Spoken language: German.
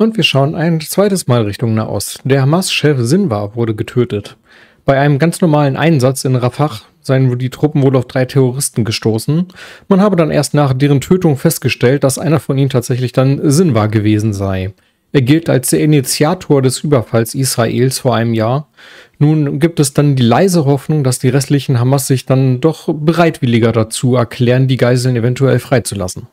Und wir schauen ein zweites Mal Richtung Nahost. Der Hamas-Chef Sinwar wurde getötet. Bei einem ganz normalen Einsatz in Rafah seien die Truppen wohl auf drei Terroristen gestoßen. Man habe dann erst nach deren Tötung festgestellt, dass einer von ihnen tatsächlich dann Sinwar gewesen sei. Er gilt als der Initiator des Überfalls Israels vor einem Jahr. Nun gibt es dann die leise Hoffnung, dass die restlichen Hamas sich dann doch bereitwilliger dazu erklären, die Geiseln eventuell freizulassen.